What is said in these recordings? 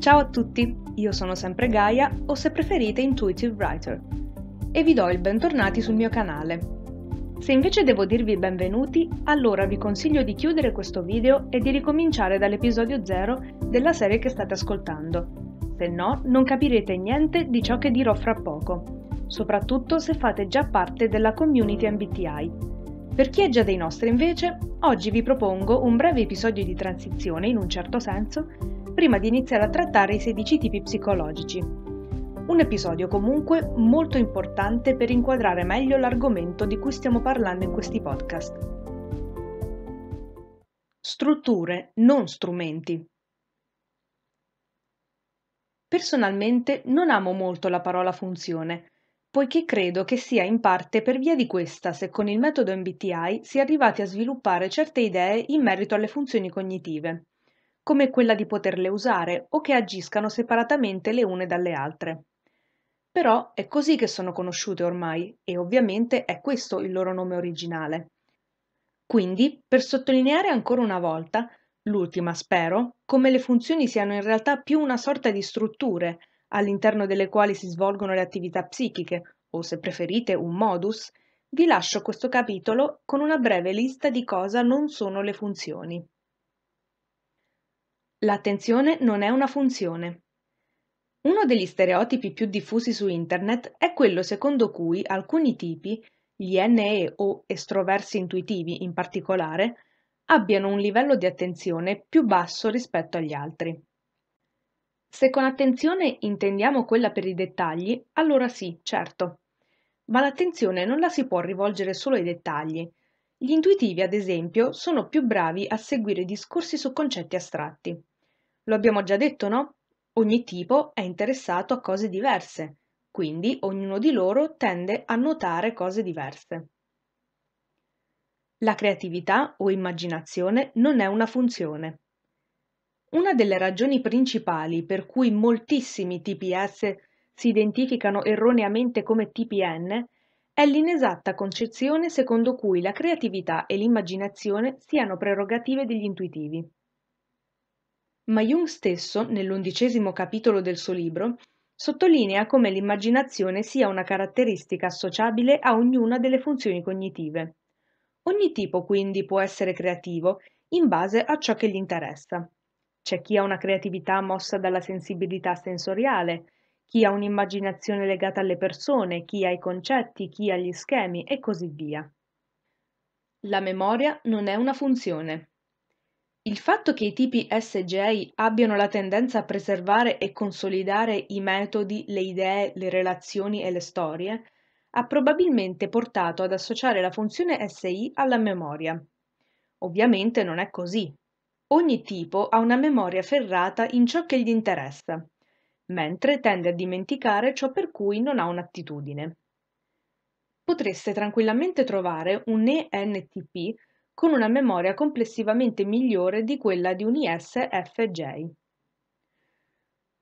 Ciao a tutti, io sono sempre Gaia o se preferite Intuitive Writer e vi do il bentornati sul mio canale. Se invece devo dirvi benvenuti, allora vi consiglio di chiudere questo video e di ricominciare dall'episodio 0 della serie che state ascoltando. Se no, non capirete niente di ciò che dirò fra poco, soprattutto se fate già parte della community MBTI. Per chi è già dei nostri invece, oggi vi propongo un breve episodio di transizione in un certo senso prima di iniziare a trattare i 16 tipi psicologici. Un episodio comunque molto importante per inquadrare meglio l'argomento di cui stiamo parlando in questi podcast. Strutture, non strumenti. Personalmente non amo molto la parola funzione, poiché credo che sia in parte per via di questa se con il metodo MBTI si è arrivati a sviluppare certe idee in merito alle funzioni cognitive, come quella di poterle usare o che agiscano separatamente le une dalle altre. Però è così che sono conosciute ormai e ovviamente è questo il loro nome originale. Quindi, per sottolineare ancora una volta, l'ultima spero, come le funzioni siano in realtà più una sorta di strutture all'interno delle quali si svolgono le attività psichiche, o se preferite un modus, vi lascio questo capitolo con una breve lista di cosa non sono le funzioni. L'attenzione non è una funzione. Uno degli stereotipi più diffusi su internet è quello secondo cui alcuni tipi, gli NE o estroversi intuitivi in particolare, abbiano un livello di attenzione più basso rispetto agli altri. Se con attenzione intendiamo quella per i dettagli, allora sì, certo. Ma l'attenzione non la si può rivolgere solo ai dettagli. Gli intuitivi, ad esempio, sono più bravi a seguire discorsi su concetti astratti. Lo abbiamo già detto, no? Ogni tipo è interessato a cose diverse, quindi ognuno di loro tende a notare cose diverse. La creatività o immaginazione non è una funzione. Una delle ragioni principali per cui moltissimi TPS si identificano erroneamente come TPN è l'inesatta concezione secondo cui la creatività e l'immaginazione siano prerogative degli intuitivi ma Jung stesso, nell'undicesimo capitolo del suo libro, sottolinea come l'immaginazione sia una caratteristica associabile a ognuna delle funzioni cognitive. Ogni tipo quindi può essere creativo in base a ciò che gli interessa. C'è chi ha una creatività mossa dalla sensibilità sensoriale, chi ha un'immaginazione legata alle persone, chi ai concetti, chi agli schemi e così via. La memoria non è una funzione, il fatto che i tipi SJ abbiano la tendenza a preservare e consolidare i metodi, le idee, le relazioni e le storie ha probabilmente portato ad associare la funzione SI alla memoria. Ovviamente non è così. Ogni tipo ha una memoria ferrata in ciò che gli interessa, mentre tende a dimenticare ciò per cui non ha un'attitudine. Potreste tranquillamente trovare un ENTP con una memoria complessivamente migliore di quella di un ISFJ.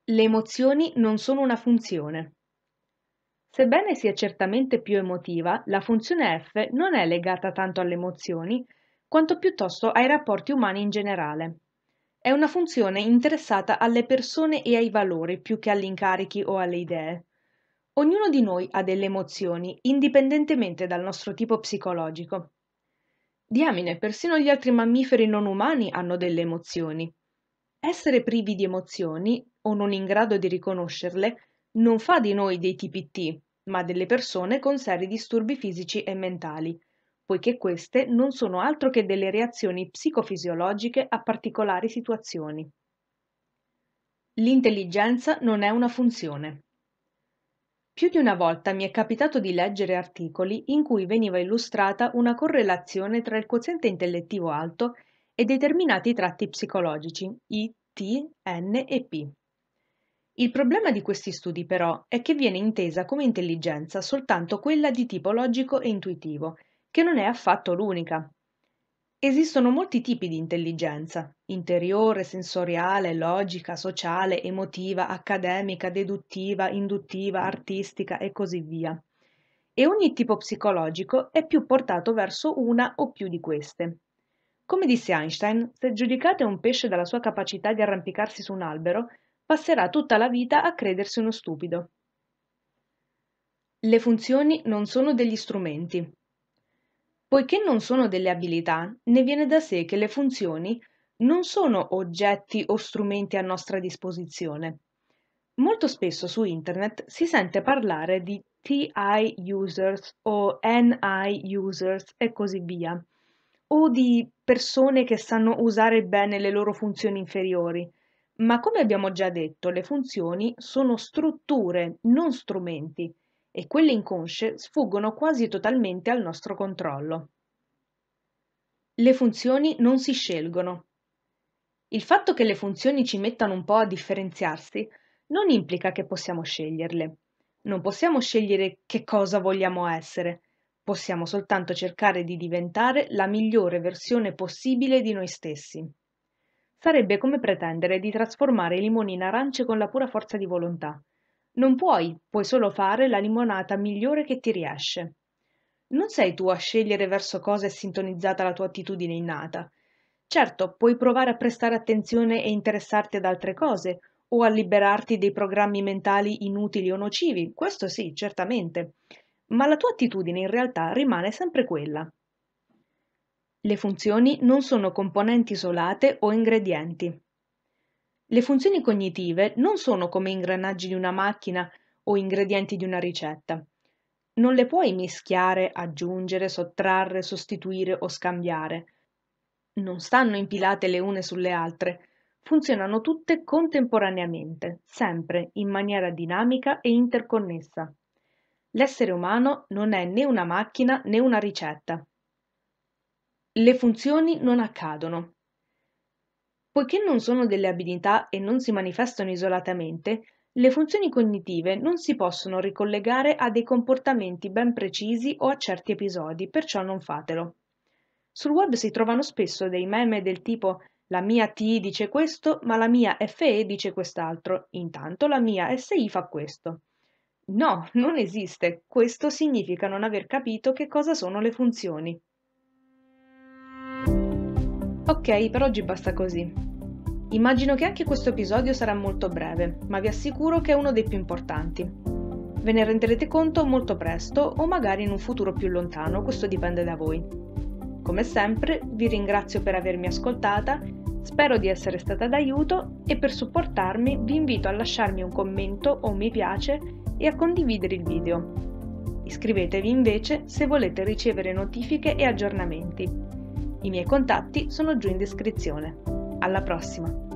Le emozioni non sono una funzione. Sebbene sia certamente più emotiva, la funzione F non è legata tanto alle emozioni, quanto piuttosto ai rapporti umani in generale. È una funzione interessata alle persone e ai valori più che agli incarichi o alle idee. Ognuno di noi ha delle emozioni, indipendentemente dal nostro tipo psicologico. Diamine, persino gli altri mammiferi non umani hanno delle emozioni. Essere privi di emozioni, o non in grado di riconoscerle, non fa di noi dei TPT, ma delle persone con seri disturbi fisici e mentali, poiché queste non sono altro che delle reazioni psicofisiologiche a particolari situazioni. L'intelligenza non è una funzione. Più di una volta mi è capitato di leggere articoli in cui veniva illustrata una correlazione tra il quoziente intellettivo alto e determinati tratti psicologici, I, T, N e P. Il problema di questi studi però è che viene intesa come intelligenza soltanto quella di tipo logico e intuitivo, che non è affatto l'unica, Esistono molti tipi di intelligenza: interiore, sensoriale, logica, sociale, emotiva, accademica, deduttiva, induttiva, artistica e così via. E ogni tipo psicologico è più portato verso una o più di queste. Come disse Einstein, se giudicate un pesce dalla sua capacità di arrampicarsi su un albero, passerà tutta la vita a credersi uno stupido. Le funzioni non sono degli strumenti, Poiché non sono delle abilità, ne viene da sé che le funzioni non sono oggetti o strumenti a nostra disposizione. Molto spesso su internet si sente parlare di TI users o NI users e così via, o di persone che sanno usare bene le loro funzioni inferiori. Ma come abbiamo già detto, le funzioni sono strutture, non strumenti, e quelle inconsce sfuggono quasi totalmente al nostro controllo. Le funzioni non si scelgono. Il fatto che le funzioni ci mettano un po' a differenziarsi non implica che possiamo sceglierle. Non possiamo scegliere che cosa vogliamo essere, possiamo soltanto cercare di diventare la migliore versione possibile di noi stessi. Sarebbe come pretendere di trasformare i limoni in arance con la pura forza di volontà, non puoi, puoi solo fare la limonata migliore che ti riesce. Non sei tu a scegliere verso cosa è sintonizzata la tua attitudine innata. Certo, puoi provare a prestare attenzione e interessarti ad altre cose, o a liberarti dei programmi mentali inutili o nocivi, questo sì, certamente, ma la tua attitudine in realtà rimane sempre quella. Le funzioni non sono componenti isolate o ingredienti, le funzioni cognitive non sono come ingranaggi di una macchina o ingredienti di una ricetta. Non le puoi mischiare, aggiungere, sottrarre, sostituire o scambiare. Non stanno impilate le une sulle altre, funzionano tutte contemporaneamente, sempre in maniera dinamica e interconnessa. L'essere umano non è né una macchina né una ricetta. Le funzioni non accadono, Poiché non sono delle abilità e non si manifestano isolatamente, le funzioni cognitive non si possono ricollegare a dei comportamenti ben precisi o a certi episodi, perciò non fatelo. Sul web si trovano spesso dei meme del tipo la mia TI dice questo, ma la mia FE dice quest'altro, intanto la mia SI fa questo. No, non esiste, questo significa non aver capito che cosa sono le funzioni. Ok, per oggi basta così. Immagino che anche questo episodio sarà molto breve, ma vi assicuro che è uno dei più importanti. Ve ne renderete conto molto presto o magari in un futuro più lontano, questo dipende da voi. Come sempre vi ringrazio per avermi ascoltata, spero di essere stata d'aiuto e per supportarmi vi invito a lasciarmi un commento o un mi piace e a condividere il video. Iscrivetevi invece se volete ricevere notifiche e aggiornamenti. I miei contatti sono giù in descrizione. Alla prossima!